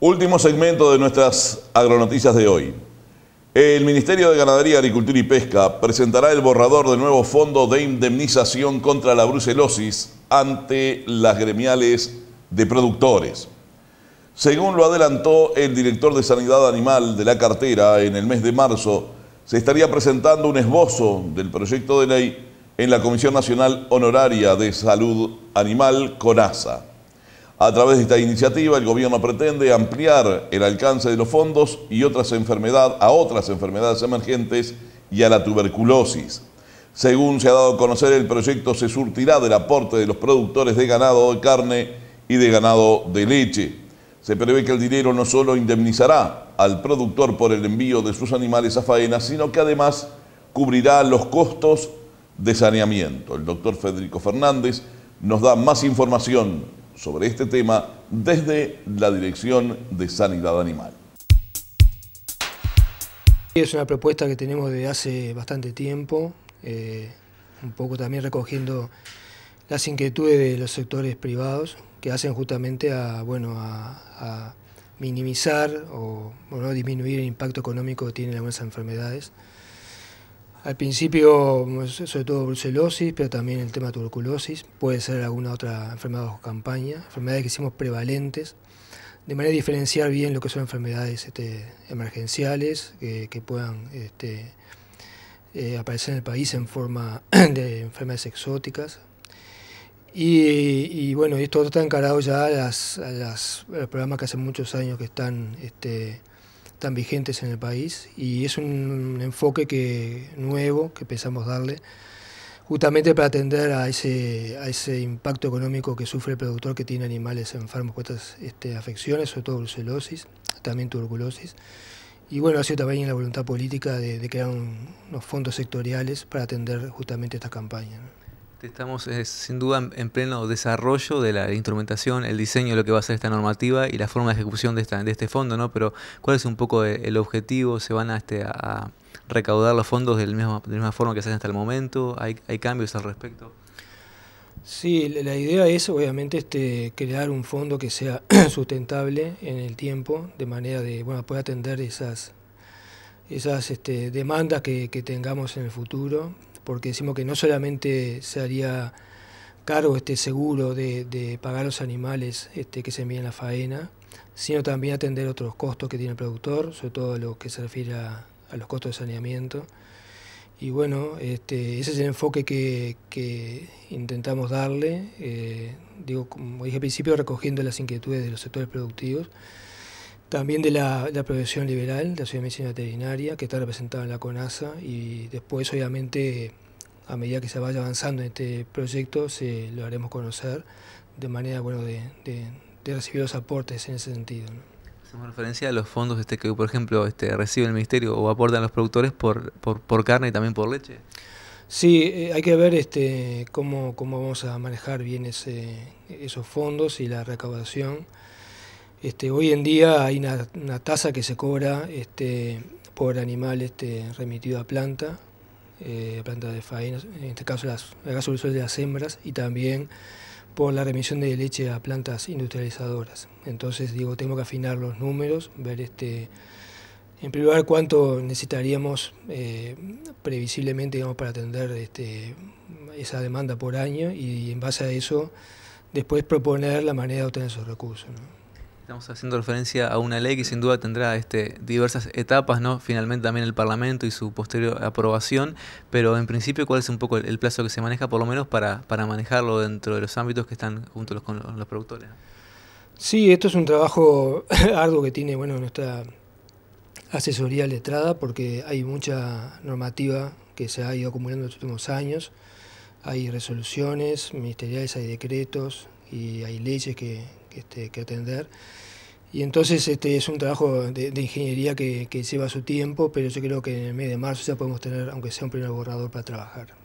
Último segmento de nuestras agronoticias de hoy. El Ministerio de Ganadería, Agricultura y Pesca presentará el borrador del nuevo fondo de indemnización contra la brucelosis ante las gremiales de productores. Según lo adelantó el director de Sanidad Animal de la cartera, en el mes de marzo se estaría presentando un esbozo del proyecto de ley en la Comisión Nacional Honoraria de Salud Animal, CONASA. A través de esta iniciativa, el gobierno pretende ampliar el alcance de los fondos y otras enfermedad, a otras enfermedades emergentes y a la tuberculosis. Según se ha dado a conocer, el proyecto se surtirá del aporte de los productores de ganado de carne y de ganado de leche. Se prevé que el dinero no solo indemnizará al productor por el envío de sus animales a faena, sino que además cubrirá los costos de saneamiento. El doctor Federico Fernández nos da más información sobre este tema desde la Dirección de Sanidad Animal. Es una propuesta que tenemos desde hace bastante tiempo, eh, un poco también recogiendo las inquietudes de los sectores privados que hacen justamente a, bueno, a, minimizar o, disminuir el impacto económico que tienen algunas enfermedades. Al principio, sobre todo brucelosis, pero también el tema tuberculosis, puede ser alguna otra enfermedad bajo campaña, enfermedades que hicimos prevalentes, de manera de diferenciar bien lo que son enfermedades este, emergenciales que puedan este, eh, aparecer en el país en forma de enfermedades exóticas. Y, y bueno, esto está encarado ya a, las, los programas que hace muchos años que están este, tan vigentes en el país y es un enfoque que, nuevo que pensamos darle justamente para atender a ese, a ese impacto económico que sufre el productor que tiene animales enfermos con estas este, afecciones, sobre todo brucelosis, también tuberculosis. Y bueno, ha sido también la voluntad política de, crear unos fondos sectoriales para atender justamente esta campaña. Este, estamos eh, sin duda en pleno desarrollo de la instrumentación, el diseño de lo que va a ser esta normativa y la forma de ejecución de, de este fondo, ¿no? Pero ¿cuál es un poco eh, el objetivo? ¿Se van a, este, recaudar los fondos de la misma forma que se hacen hasta el momento? ¿Hay, cambios al respecto? Sí, la idea es obviamente este, crear un fondo que sea sustentable en el tiempo, de manera de bueno, poder atender esas, esas demandas que, tengamos en el futuro porque decimos que no solamente se haría cargo este seguro de, pagar los animales este, que se envían a la faena, sino también atender otros costos que tiene el productor, sobre todo lo que se refiere a, los costos de saneamiento. Y bueno, este, ese es el enfoque que, intentamos darle, eh, digo, como dije al principio, recogiendo las inquietudes de los sectores productivos. También de la, la Liberal, de la ciudad de Medicina Veterinaria, que está representada en la CONASA, y después, obviamente, a medida que se vaya avanzando en este proyecto, lo haremos conocer de manera bueno, de, de, recibir los aportes en ese sentido. Hacemos referencia a los fondos este, que, por ejemplo, este, recibe el Ministerio o aportan los productores por, carne y también por leche. Sí, eh, hay que ver este, cómo, vamos a manejar bien esos fondos y la recaudación. Este, hoy en día hay una, tasa que se cobra este, por animal este, remitido a planta, eh, planta de faena, en este caso las, de las hembras, y también por la remisión de leche a plantas industrializadoras. Entonces, digo, tengo que afinar los números, ver este, en primer lugar cuánto necesitaríamos eh, previsiblemente para atender esa demanda por año y, en base a eso después proponer la manera de obtener esos recursos. Estamos haciendo referencia a una ley que sin duda tendrá este, diversas etapas, ¿no? Finalmente también el Parlamento y su posterior aprobación, pero en principio, ¿cuál es un poco el, plazo que se maneja, por lo menos para, para manejarlo dentro de los ámbitos que están juntos los, con los productores? Sí, esto es un trabajo arduo que tiene, bueno, nuestra asesoría letrada, porque hay mucha normativa que se ha ido acumulando en los últimos años, hay resoluciones ministeriales, hay decretos y hay leyes que, este, que atender. Y entonces este es un trabajo de, de ingeniería que, que, lleva su tiempo, pero yo creo que en el mes de marzo ya podemos tener, aunque sea un primer borrador para trabajar.